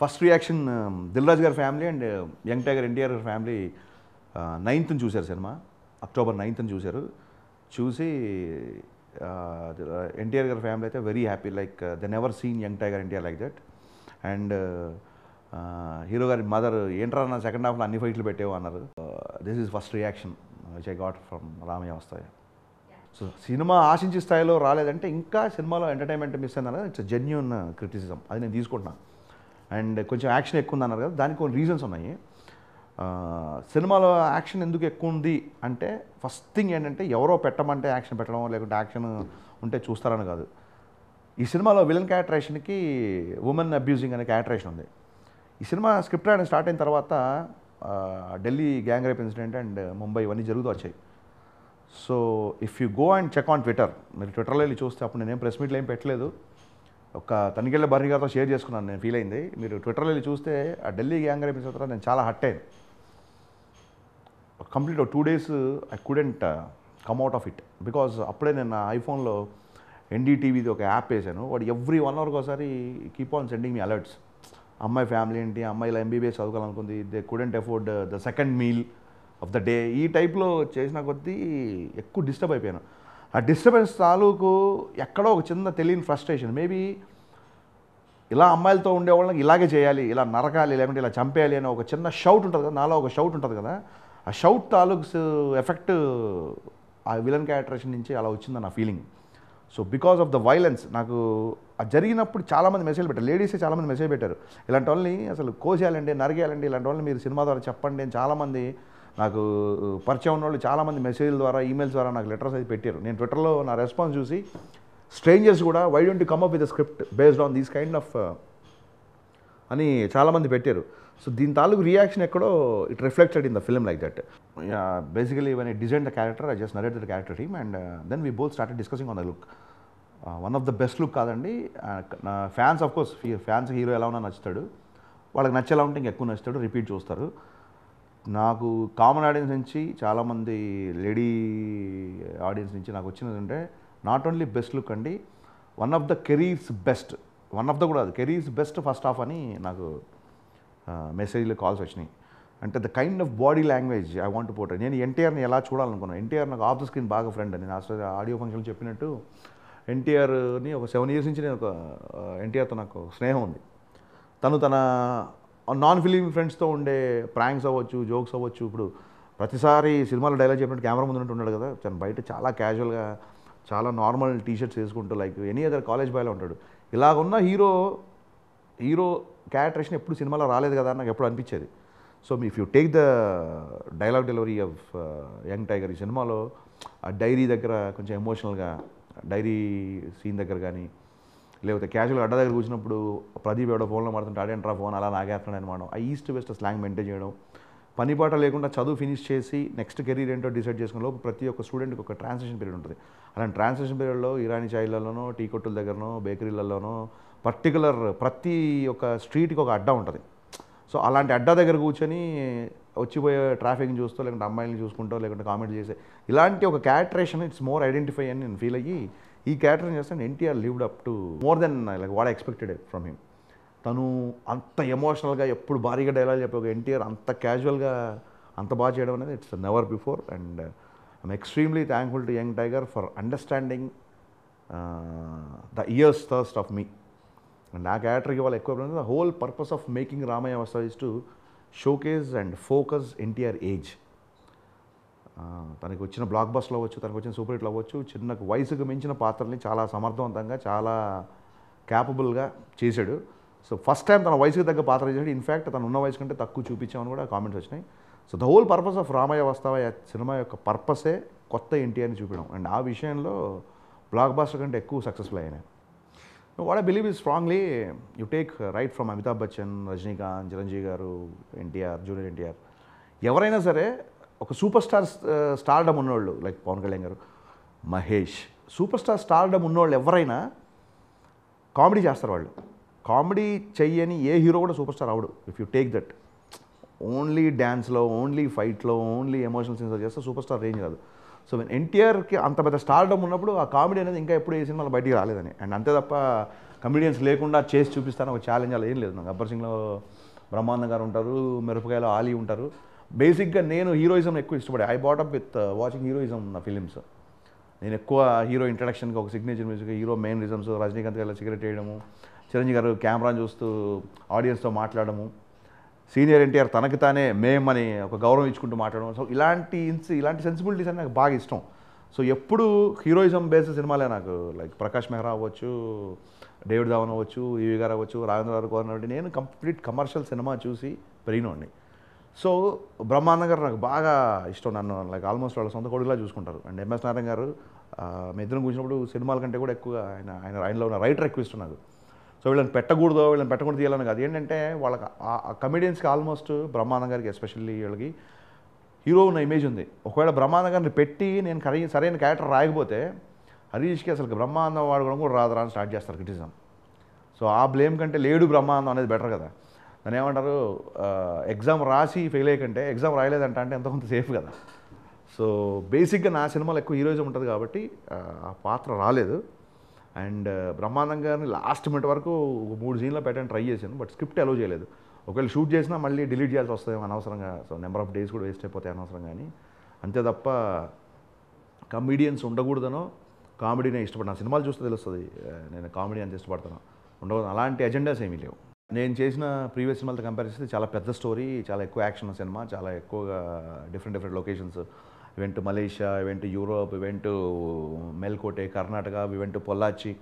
First reaction Dilraj గారి family and young tiger NTR గారి family నైన్త్ని చూశారు సినిమా అక్టోబర్ నైన్త్ని చూశారు చూసి ఎన్టీఆర్ గారి ఫ్యామిలీ అయితే very happy like the never seen young tiger NTR like that and hero గారి మదర్ ఏంట్రా నా సెకండ్ హాఫ్లో అన్ని ఫైట్లు పెట్టేవో అన్నారు this is first reaction which I got from Ramayya Vastaya so cinema ఆశించే స్థాయిలో రాలేదంటే ఇంకా సినిమాలో ఎంటర్టైన్మెంట్ మిస్ అయిందన్నది ఇట్స్ జెన్యున్ క్రిటిసిజం అది నేను తీసుకుంటున్నాను అండ్ కొంచెం యాక్షన్ ఎక్కువ ఉంది అన్నారు కదా దానికి కొన్ని రీజన్స్ ఉన్నాయి సినిమాలో యాక్షన్ ఎందుకు ఎక్కువ ఉంది అంటే ఫస్ట్ థింగ్ ఏంటంటే ఎవరో పెట్టమంటే యాక్షన్ పెట్టడం లేకుంటే యాక్షన్ ఉంటే చూస్తారని కాదు ఈ సినిమాలో విలన్ క్యారెక్టరేషన్కి ఉమెన్ అబ్యూజింగ్ అనే క్యారెక్టరేషన్ ఉంది ఈ సినిమా స్క్రిప్ట్ రాయడం స్టార్ట్ అయిన తర్వాత Delhi gang rape incident and Mumbai ఇవన్నీ జరుగుతూ వచ్చాయి so if you go and check on Twitter మీరు ట్విట్టర్లో వెళ్ళి చూస్తే అప్పుడు నేనేం ప్రెస్ మీట్లో ఏం పెట్టలేదు ఒక తనికెళ్ళ భార్య గారితో షేర్ చేసుకున్నాను నేను ఫీల్ అయింది మీరు ట్విట్టర్లో వెళ్ళి చూస్తే ఆ ఢిల్లీ గ్యాంగ్ రేపు తర్వాత నేను చాలా హట్ అయ్యాను complete two days I couldn't come out of it because అప్పుడే నేను నా ఐఫోన్లో ఎన్డీటీవీది ఒక యాప్ వేసాను వాడు ఎవ్రీ వన్ అవర్కి ఒకసారి keep on sending me alerts అమ్మాయి ఫ్యామిలీ ఏంటి అమ్మాయిలో ఎంబీబీఎస్ చదువుకోవాలనుకుంది they couldn't afford the second meal of the day ఈ టైప్లో చేసిన కొద్దీ ఎక్కువ డిస్టర్బ్ అయిపోయాను ఆ డిస్టర్బెన్స్ తాలూకు ఎక్కడో ఒక చిన్న తెలియని ఫ్రస్ట్రేషన్ మేబీ ఇలా అమ్మాయిలతో ఉండేవాళ్ళకి ఇలాగే చేయాలి ఇలా నరకాలి లేకుంటే ఇలా చంపేయాలి అని ఒక చిన్న షౌట్ ఉంటుంది కదా నాలో ఒక షౌట్ ఉంటుంది కదా ఆ షౌట్ తాలూక్స్ ఎఫెక్ట్ ఆ విలన్ క్యారెక్టరేషన్ నుంచి అలా వచ్చింది నా feeling so because of the violence నాకు జరిగినప్పుడు చాలామంది మెసేజ్ పెట్టారు లేడీసే చాలామంది మెసేజ్ పెట్టారు ఇలాంటి వాళ్ళని అసలు కోసేయాలండి నరిగేయాలండి ఇలాంటి వాళ్ళని మీరు సినిమా ద్వారా చెప్పండి అని చాలామంది నాకు పరిచయం ఉన్న వాళ్ళు చాలామంది మెసేజ్ల ద్వారా ఈమెయిల్స్ ద్వారా నాకు లెటర్స్ అయితే పెట్టారు నేను ట్విట్టర్లో నా రెస్పాన్స్ చూసి స్ట్రేంజర్స్ కూడా why don't you come up with script based on these kind of అని చాలామంది పెట్టారు సో దీని తాలూకు రియాక్షన్ ఎక్కడో it reflected in the film like that basically when I design the character I just narrate the character team and then we both start discussing on the look one of the best look కాదండి నా fans of course fans hero ఎలా ఉన్నా నచ్చుతాడు వాళ్ళకి నచ్చేలా ఉంటే ఇంకెక్కువ నచ్చుతాడు repeat చూస్తారు నాకు కామన్ ఆడియన్స్ నుంచి చాలామంది లేడీ ఆడియన్స్ నుంచి నాకు వచ్చినది అంటే నాట్ ఓన్లీ బెస్ట్ లుక్ అండి one of the careers best one of the కూడా కెరీర్స్ బెస్ట్ ఫస్ట్ ఆఫ్ అని నాకు మెసేజ్లో కాల్స్ వచ్చినాయి అంటే the kind of body language I want పోట నేను ఎన్టీఆర్ని ఎలా చూడాలనుకున్నాను ఎన్టీఆర్ నాకు ఆఫ్ ద స్క్రీన్ బాగా ఫ్రెండ్ అని నేను ఆడియో ఫంక్షన్ చెప్పినట్టు ఎన్టీఆర్ని ఒక సెవెన్ ఇయర్స్ నుంచి నేను ఒక ఎన్టీఆర్తో నాకు స్నేహం ఉంది తను తన నాన్ ఫిలిం ఫ్రెండ్స్తో ఉండే ప్రాంక్స్ అవ్వచ్చు జోక్స్ అవ్వచ్చు ఇప్పుడు ప్రతిసారి సినిమాలో డైలాగ్ చెప్పినట్టు కెమెరా ముందు ఉన్నాడు కదా తను బయట చాలా క్యాజువల్గా చాలా నార్మల్ టీషర్ట్స్ వేసుకుంటూ లైక్ ఎనీ అదర్ కాలేజ్ బాయ్లో ఉంటాడు ఇలాగ ఉన్న హీరో హీరో క్యారెక్టరేషన్ ఎప్పుడు సినిమాలో రాలేదు కదా నాకు ఎప్పుడు అనిపించేది so if you take the dialogue delivery of young tiger ఈ సినిమాలో ఆ డైరీ దగ్గర కొంచెం ఎమోషనల్గా డైరీ సీన్ దగ్గర కానీ లేకపోతే క్యాజువల్గా అడ్డ దగ్గర కూర్చున్నప్పుడు ప్రదీప్ ఎవడో ఫోన్లో మాడుతుంటే ఆడేంట్రా ఫోన్ అలా నాగేస్తున్నాడు అనమాట ఆ ఈస్ట్ వెస్ట్ స్లాంగ్ మెయింటైన్ చేయడం పని పాట లేకుండా చదువు ఫినిష్ చేసి నెక్స్ట్ కెరీర్ ఏంటో డిసైడ్ చేసుకున్న లోపు ప్రతి ఒక్క స్టూడెంట్కి ఒక ట్రాన్సాక్షన్ పీరియడ్ ఉంటుంది అలాంటి ట్రాన్సాక్షన్ పీరియడ్లో ఇరానీ చాయిలలోనో టీ కొట్టుల దగ్గరనో బేకరీలలోనో పర్టికులర్ ప్రతి ఒక్క స్ట్రీట్కి ఒక అడ్డా ఉంటుంది సో అలాంటి అడ్డా దగ్గర కూర్చొని వచ్చిపోయే ట్రాఫిక్ని చూస్తూ లేకుంటే అమ్మాయిలను చూసుకుంటూ లేకుంటే కామెంట్ చేసే ఇలాంటి ఒక క్యారెక్టరేషన్ ఇట్స్ మోర్ ఐడెంటిఫై అని నేను ఫీల్ అయ్యి ఈ క్యారెక్టర్ చేస్తాను NTR lived up to more than like what expected from him తను అంత ఎమోషనల్గా ఎప్పుడు భారీగా డైలాగ్ ఒక ఎన్టీఆర్ అంత క్యాజువల్గా అంత బాగా చేయడం అనేది it's never before and I'm extremely thankful to young tiger for understanding the years thirst of me and ఆ క్యారెక్టర్కి వాళ్ళు ఎక్కువ the whole purpose of making Ramayya Vasta is to showcase and focus NTR as తనకి వచ్చిన బ్లాక్ బస్లో అవ్వచ్చు తనకు వచ్చిన సూపర్ హిట్లు అవ్వచ్చు చిన్న వయసుకు మించిన పాత్రల్ని చాలా సమర్థవంతంగా చాలా క్యాపబుల్గా చేశాడు సో ఫస్ట్ టైం తన వయసుకు తగ్గ పాత్ర చేశాడు ఇన్ఫ్యాక్ట్ తను ఉన్న వయసు కంటే తక్కువ చూపించామని కూడా కామెంట్స్ వచ్చినాయి so the whole purpose of Ramayya Vastavayya cinema యొక్క పర్పసే కొత్త ఎన్టీఆర్ని చూపించడం అండ్ ఆ విషయంలో బ్లాక్ బాస్టర్ కంటే ఎక్కువ సక్సెస్ఫుల్ అయినాయి what I believe is strongly you take right from Amitabh Bachchan Rajinikanth Chiranjeevi garu NTR junior NTR ఎవరైనా సరే ఒక సూపర్ స్టార్ స్టార్డమ్ ఉన్నవాళ్ళు like Pawan Kalyan garu Mahesh super star stardom ఉన్నవాళ్ళు ఎవరైనా కామెడీ చేస్తారు వాళ్ళు కామెడీ చెయ్యని ఏ హీరో కూడా సూపర్ స్టార్ అవడు if you take that only డ్యాన్స్లో ఓన్లీ ఫైట్లో ఓన్లీ ఎమోషనల్ సీన్స్ చేస్తే సూపర్ స్టార్ రేంజ్ కాదు సో ఎన్టీఆర్కి అంత పెద్ద స్టార్డమ్ ఉన్నప్పుడు ఆ కామెడీ అనేది ఇంకా ఎప్పుడు ఏ సినిమాలో బయటికి రాలేదని అండ్ అంతే తప్ప కమెడియన్స్ లేకుండా చేసి చూపిస్తాను ఒక ఛాలెంజ్ అలా ఏం లేదు నాకు గబ్బర్ సింగ్లో బ్రహ్మానంద గారు ఉంటారు మిరపకాయలో ఆలీ ఉంటారు బేసిక్గా నేను హీరోయిజం ఎక్కువ ఇష్టపడే I brought up with watching heroism నా ఫిలిమ్స్ నేను ఎక్కువ హీరో ఇంట్రడక్షన్కి ఒక సిగ్నేచర్ మ్యూజిక్ హీరో మెయిన్ రిజమ్స్ రజనీకాంత్ గారు సిగరెట్ వేయడము చిరంజీవి గారు కెమెరాని చూస్తూ ఆడియన్స్తో మాట్లాడము సీనియర్ ఎన్టీఆర్ తనకి తానే మేమని ఒక గౌరవం ఇచ్చుకుంటూ మాట్లాడడం సో ఇలాంటి ఇన్స్ ఇలాంటి సెన్సిబిలిటీస్ అని నాకు బాగా ఇష్టం సో ఎప్పుడు హీరోయిజం బేస్డ్ సినిమాలే నాకు లైక్ ప్రకాష్ మెహ్రా అవ్వచ్చు డేవిడ్ ధావన్ అవ్వచ్చు ఈవి గారు అవ్వచ్చు రాజేంద్ర గారు నేను కంప్లీట్ కమర్షియల్ సినిమా చూసి పెరిగినవాడిని సో బ్రహ్మాన్న గారు నాకు బాగా ఇష్టం నన్ను లైక్ ఆల్మోస్ట్ వాళ్ళ సొంత కొడుకులా చూసుకుంటారు అండ్ ఎంఎస్ నారాయణ గారు మీ ఇద్దరం కూర్చున్నప్పుడు సినిమాల కంటే కూడా ఎక్కువగా ఆయన ఆయన ఆయనలో ఉన్న రైటర్ ఎక్కువ ఇష్టం నాకు సో వీళ్ళని పెట్టకూడదు వీళ్ళని పెట్టకూడదు తీయాలని కాదు ఏంటంటే వాళ్ళకి కమెడియన్స్కి ఆల్మోస్ట్ బ్రహ్మానంద గారికి ఎస్పెషల్లీ వీళ్ళకి హీరో ఉన్న ఇమేజ్ ఉంది ఒకవేళ బ్రహ్మానంద గారిని పెట్టి నేను కరీ సరైన క్యారెక్టర్ రాయకపోతే హరీష్కి అసలు బ్రహ్మానందం వాడుకోవడం కూడా రాదు రాని స్టార్ట్ చేస్తారు క్రిటిజం సో ఆ బ్లేమ్ కంటే లేడు బ్రహ్మానందం అనేది బెటర్ కదా దాని ఏమంటారు ఎగ్జామ్ రాసి ఫెయిల్ అయ్యకంటే ఎగ్జామ్ రాయలేదంట అంటే ఎంత కొంత సేఫ్ కదా సో బేసిక్గా నా సినిమాలు ఎక్కువ హీరోయిజం ఉంటుంది కాబట్టి ఆ పాత్ర రాలేదు అండ్ బ్రహ్మాండం గారిని లాస్ట్ మినిట్ వరకు ఒక మూడు సీన్లో పెట్టాను ట్రై చేశాను బట్ స్క్రిప్ట్ అలో చేయలేదు ఒకవేళ షూట్ చేసినా మళ్ళీ డిలీట్ చేయాల్సి వస్తుంది అనవసరంగా సో నెంబర్ ఆఫ్ డేస్ కూడా వేస్ట్ అయిపోతాయి అనవసరం కానీ అంతే తప్ప కమీడియన్స్ ఉండకూడదనో కామెడీనే ఇష్టపడతాను సినిమాలు చూస్తే తెలుస్తుంది నేను కామెడీ అంత ఇష్టపడతాను ఉండకూడదు అలాంటి అజెండాస్ ఏమీ లేవు నేను చేసిన ప్రీవియస్ సినిమాలతో కంపేర్ చేస్తే చాలా పెద్ద స్టోరీ చాలా ఎక్కువ యాక్షన్ సినిమా చాలా ఎక్కువగా different different locations event Malaysia event Europe event Melkote Karnataka event Pollachi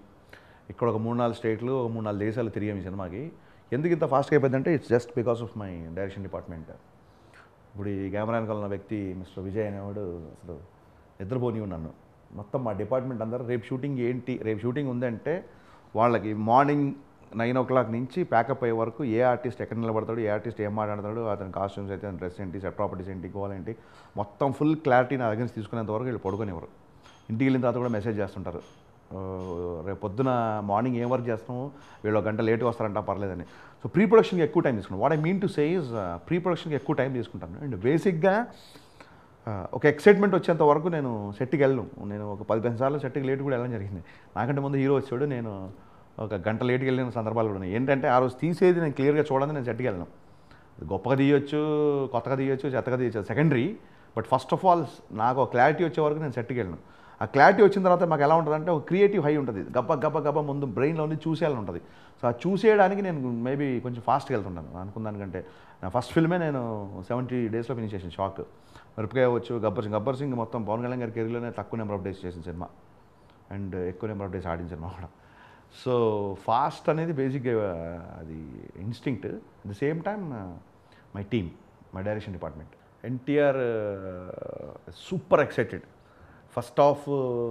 ఇక్కడ ఒక మూడు నాలుగు స్టేట్లు మూడు నాలుగు దేశాలు తిరిగాయి ఈ సినిమాకి ఎందుకు ఇంత ఫాస్ట్గా అయిపోయిందంటే it's just because of my direction department ఇప్పుడు ఈ కెమెరాన్ కలిన వ్యక్తి మిస్టర్ విజయ్ అనేవాడు అసలు నిద్రపోని ఉన్నాను మొత్తం మా డిపార్ట్మెంట్ అందరూ రేపు షూటింగ్ ఏంటి రేపు షూటింగ్ ఉందంటే వాళ్ళకి మార్నింగ్ నైన్ ఓ క్లాక్ నుంచి ప్యాకప్ అయ్యే వరకు ఏ ఆర్టిస్ట్ ఎక్కడ నిలబడతాడు ఏ ఆర్టిస్ట్ ఏం మాట్లాడతాడు అతని కాస్ట్యూమ్స్ అయితే డ్రెస్ ఏంటి సెట్ ప్రాపర్టీస్ ఏంటి గోల్ ఏంటి మొత్తం ఫుల్ క్లారిటీ నా దగ్గర తీసుకునేంత వరకు వీళ్ళు పడుకునేవారు ఇంటికి వెళ్ళిన తర్వాత కూడా మెసేజ్ చేస్తుంటారు రేపు పొద్దున మార్నింగ్ ఏం వర్క్ చేస్తాము వీళ్ళు గంట లేట్గా వస్తారంట పర్లేదని సో ప్రీ ప్రొడక్షన్కి ఎక్కువ టైం తీసుకున్నాను what I mean to say is pre ప్రొడక్షన్కి ఎక్కువ టైం తీసుకుంటాను అండ్ బేసిక్గా uh, ఒక ఎక్సైట్మెంట్ వచ్చేంత వరకు నేను సెట్కి వెళ్ళను నేను ఒక పది పదిహేను సార్లు సెట్కి లేట్ కూడా వెళ్ళడం జరిగింది నాకంటే ముందు హీరో వచ్చాడు నేను ఒక గంట లేటుకి వెళ్ళిన సందర్భాలు కూడా ఉన్నాయి ఏంటంటే ఆ రోజు తీసేది నేను క్లియర్గా చూడండి నేను జట్టుకి వెళ్ళను గొప్పగా తీయొచ్చు కొత్తగా తీయొచ్చు చెత్తగా తీయొచ్చు secondary but first of all నాకు ఒక క్లారిటీ వచ్చే వరకు నేను జట్టుకి వెళ్ళను ఆ క్లారిటీ వచ్చిన తర్వాత మాకు ఎలా ఉంటుందంటే ఒక క్రియేటివ్ హై ఉంటుంది గబ్బ గబ్బ గబ్బ ముందు బ్రెయిన్లో ఉండి చూసేయాలని ఉంటుంది సో ఆ చూసేయడానికి నేను మేబీ కొంచెం ఫాస్ట్గా వెళ్తుంటాను అనుకున్న దానికంటే నా ఫస్ట్ ఫిల్మే నేను సెవెంటీ డేస్లో ఫినిష్ చేసిన షాక్ మిరపకాయ వచ్చు గబ్బర్ సింగ్ గబ్బర్ సింగ్ మొత్తం పవన్ కళ్యాణ్ గారి కెరీర్లోనే తక్కువ నెంబర్ ఆఫ్ డేస్ చేసిన సినిమా అండ్ ఎక్కువ నెంబర్ ఆఫ్ డేస్ ఆడిన సినిమా కూడా సో ఫాస్ట్ అనేది బేసిక్గా అది instinct at the same time my team my direction department NTR super excited first half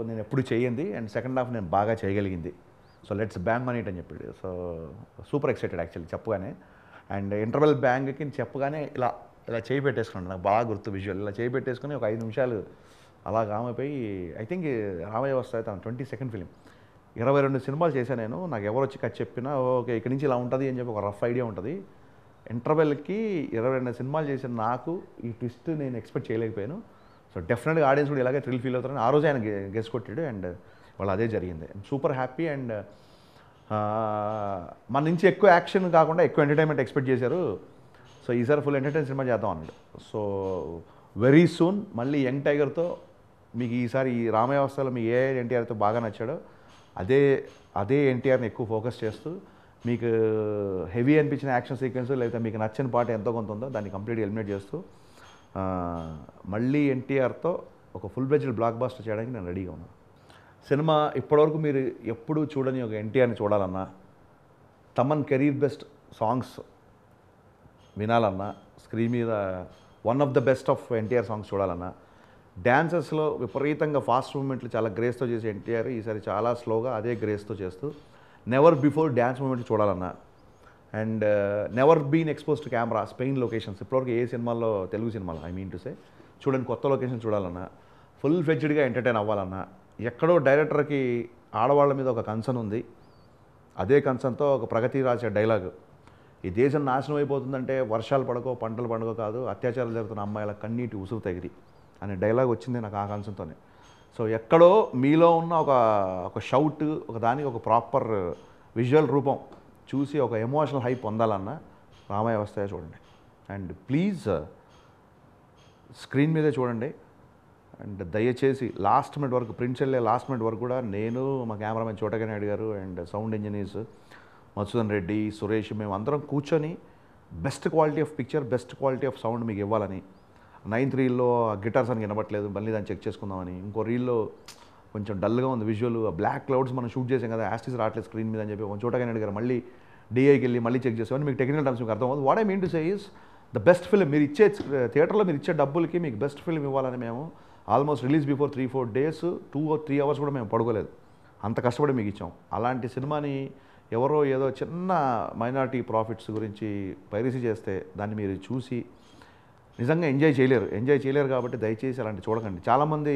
నేను ఎప్పుడు చేయింది అండ్ సెకండ్ హాఫ్ నేను బాగా చేయగలిగింది సో లెట్స్ బ్యాంగ్ మనీట్ అని చెప్పాడు సో సూపర్ ఎక్సైటెడ్ యాక్చువల్లీ చెప్పగానే అండ్ ఇంటర్వెల్ బ్యాంగ్కి చెప్పగానే ఇలా ఇలా చేయి పెట్టేసుకున్నాను నాకు బాగా గుర్తు విజువల్ ఇలా చేయి పెట్టేసుకుని ఒక ఐదు నిమిషాలు అలా కామైపోయి ఐ థింక్ రామయ్య వస్తాయి తన ట్వంటీ సెకండ్ ఫిలిం ఇరవై రెండు సినిమాలు చేశాను నేను నాకు ఎవరు వచ్చి కట్ చెప్పినా ఓకే ఇక్కడి నుంచి ఇలా ఉంటుంది అని చెప్పి ఒక రఫ్ ఐడియా ఉంటుంది ఇంటర్వెల్కి ఇరవై రెండు సినిమాలు చేసిన నాకు ఈ ట్విస్ట్ నేను ఎక్స్పెక్ట్ చేయలేకపోయాను సో డెఫినెట్గా ఆడియన్స్ కూడా ఇలాగే థ్రిల్ ఫీల్ అవుతారని ఆ రోజు ఆయన గెస్ట్ కొట్టాడు అండ్ వాళ్ళు అదే జరిగింది సూపర్ హ్యాపీ అండ్ మన నుంచి ఎక్కువ యాక్షన్ కాకుండా ఎక్కువ ఎంటర్టైన్మెంట్ ఎక్స్పెక్ట్ చేశారు సో ఈసారి ఫుల్ ఎంటర్టైన్ సినిమా చేద్దాం అన్నాడు సో వెరీ సూన్ మళ్ళీ యంగ్ టైగర్తో మీకు ఈసారి ఈ రామయ్య వస్తాలో మీ ఏ ఎన్టీఆర్తో బాగా నచ్చాడో అదే అదే ఎన్టీఆర్ని ఎక్కువ ఫోకస్ చేస్తూ మీకు హెవీ అనిపించిన యాక్షన్ సీక్వెన్స్ లేకపోతే మీకు నచ్చని పాట ఎంతో కొంత ఉందో దాన్ని కంప్లీట్ ఎలిమినేట్ చేస్తూ మళ్ళీ ఎన్టీఆర్తో ఒక ఫుల్ బ్లెజ్డ్ బ్లాక్ బాస్టర్ చేయడానికి నేను రెడీగా ఉన్నాను సినిమా ఇప్పటివరకు మీరు ఎప్పుడూ చూడని ఒక ఎన్టీఆర్ని చూడాలన్నా తమన్ కెరీర్ బెస్ట్ సాంగ్స్ వినాలన్నా స్క్రీన్ మీద one of the best of NTR songs చూడాలన్నా డ్యాన్సెస్లో విపరీతంగా ఫాస్ట్ మూమెంట్లు చాలా గ్రేస్తో చేసి ఎన్టీఆర్ ఈసారి చాలా స్లోగా అదే గ్రేస్తో చేస్తూ నెవర్ బిఫోర్ డ్యాన్స్ మూమెంట్లు చూడాలన్నా and uh, never been expose to camera Spain locations ఇప్పటివరకు ఏ సినిమాల్లో తెలుగు సినిమాలో ఐ మీన్ టు సే చూడండి కొత్త లొకేషన్ చూడాలన్నా ఫుల్ ఫ్లెడ్జ్డ్గా ఎంటర్టైన్ అవ్వాలన్నా ఎక్కడో డైరెక్టర్కి ఆడవాళ్ళ మీద ఒక కన్సర్న్ ఉంది అదే కన్సర్న్తో ఒక ప్రగతి రాసే డైలాగ్ ఈ దేశం నాశనం అయిపోతుందంటే వర్షాలు పడకో పంటలు పండుగ కాదు అత్యాచారాలు జరుగుతున్న అమ్మాయిల కన్నీటి ఉసురు తగిరి అనే డైలాగ్ వచ్చింది నాకు ఆకాంక్షతోనే సో ఎక్కడో మీలో ఉన్న ఒక ఒక షౌట్ ఒక దానికి ఒక ప్రాపర్ విజువల్ రూపం చూసి ఒక ఎమోషనల్ హైప్ పొందాలన్న రామాయ వస్తాయో చూడండి అండ్ ప్లీజ్ స్క్రీన్ మీదే చూడండి అండ్ దయచేసి లాస్ట్ మినిట్ వరకు ప్రింట్స్ వెళ్ళే లాస్ట్ మినిట్ వరకు కూడా నేను మా cameraman Chota K Naidu garu and sound engineers Madhusudan Reddy Suresh మేము అందరం కూర్చొని best quality of picture best quality of sound మీకు ఇవ్వాలని నైన్త్ రీల్లో గిటార్స్ అని వినపట్లేదు మళ్ళీ దాన్ని చెక్ చేసుకుందామని ఇంకో రీల్లో కొంచెం డల్గా ఉంది విజువల్ బ్లాక్ క్లౌడ్స్ మనం షూట్ చేసాం కదా యాస్టిస్ రావట్లేదు స్క్రీన్ మీద అని చెప్పి కొంచెం చోటగా అడిగారు మళ్ళీ డిఐకి వెళ్ళి మళ్ళీ చెక్ చేసామని మీకు టెక్నికల్ టర్మ్స్ మీకు అర్థం అవుతుంది what I mean to say is the best film మీరు ఇచ్చే థియేటర్లో uh, మీరు ఇచ్చే డబ్బులకి మీకు బెస్ట్ ఫిల్మ్ ఇవ్వాలని మేము almost release before three four days two or three hours కూడా మేము పడుకోలేదు అంత కష్టపడి మీకు ఇచ్చాం అలాంటి సినిమాని ఎవరో ఏదో చిన్న మైనార్టీ ప్రాఫిట్స్ గురించి పైరసీ చేస్తే దాన్ని మీరు చూసి నిజంగా ఎంజాయ్ చేయలేరు ఎంజాయ్ చేయలేరు కాబట్టి దయచేసి అలాంటి చూడకండి చాలామంది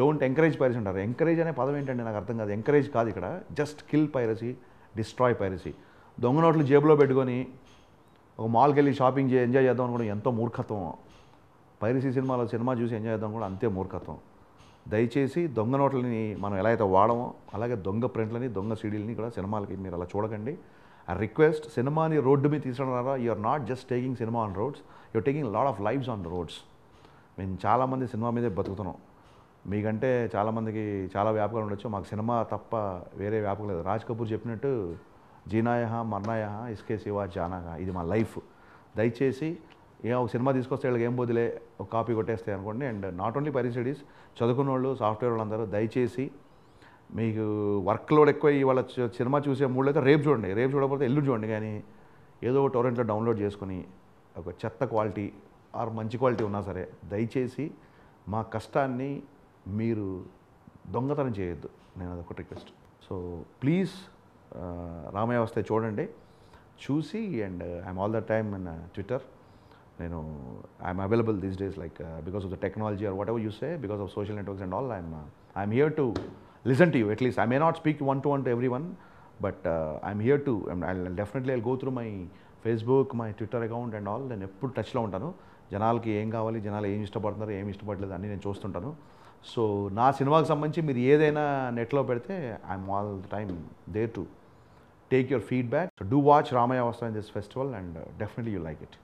డోంట్ ఎంకరేజ్ పైరసీ ఉంటారు ఎంకరేజ్ అనే పదం ఏంటంటే నాకు అర్థం కాదు ఎంకరేజ్ కాదు ఇక్కడ just kill piracy destroy piracy దొంగ నోట్లు జేబులో పెట్టుకొని ఒక మాల్కి వెళ్ళి షాపింగ్ చేసి ఎంజాయ్ చేద్దాం అనుకోవడం ఎంతో మూర్ఖత్వం పైరసీ సినిమాలో సినిమా చూసి ఎంజాయ్ చేద్దాం కూడా అంతే మూర్ఖత్వం దయచేసి దొంగ నోట్లని మనం ఎలా అయితే వాడమో అలాగే దొంగ ప్రింట్లని దొంగ సీడీలని కూడా సినిమాలకి మీరు అలా చూడకండి ఐ రిక్వెస్ట్ సినిమాని రోడ్డు మీద తీసుకున్నారా you are not just taking cinema on roads you are taking lot of lives on roads మేము చాలామంది సినిమా మీదే బతుకుతున్నాం మీకంటే చాలామందికి చాలా వ్యాపకాలు ఉండొచ్చు మాకు సినిమా తప్ప వేరే వ్యాపకం లేదు రాజ్ కపూర్ చెప్పినట్టు జీనాయహ మర్నాయ ఇస్కే శివా జానాహ ఇది మా లైఫ్ దయచేసి ఏ ఒక సినిమా తీసుకొస్తే వీళ్ళకి ఏం బదిలే ఒక కాపీ కొట్టేస్తాయి అనుకోండి అండ్ నాట్ ఓన్లీ పరిసిడీస్ చదువుకున్న వాళ్ళు సాఫ్ట్వేర్ వాళ్ళందరూ దయచేసి మీకు వర్క్ లోడ్ ఎక్కువ ఇవాళ సినిమా చూసే మూడు అయితే రేపు చూడండి రేపు చూడకపోతే ఎల్లు చూడండి కానీ ఏదో టోరెంట్లో డౌన్లోడ్ చేసుకుని ఒక చెత్త క్వాలిటీ ఆర్ మంచి క్వాలిటీ ఉన్నా సరే దయచేసి మా కష్టాన్ని మీరు దొంగతనం చేయొద్దు నేను అదొక రిక్వెస్ట్ సో ప్లీజ్ రామయ్య వస్తే చూడండి చూసి and I'm all the time in Twitter నేను I'm available these days like because of the technology or whatever you say because of social networks and all I'm I'm here to listen to you. At least I may not speak one one one to everyone, but uh, I'm here to. I'm, I'll definitely I'll Facebook my Twitter account and all నేను ఎప్పుడు టచ్లో ఉంటాను జనాలకి ఏం కావాలి జనాలు ఏం ఇష్టపడుతున్నారు ఏం ఇష్టపడలేదు అన్నీ నేను చూస్తుంటాను సో నా సినిమాకి సంబంధించి మీరు ఏదైనా నెట్లో పెడితే I'm all the time there to take your feedback do watch Ramayya Vasta in this festival and definitely you like it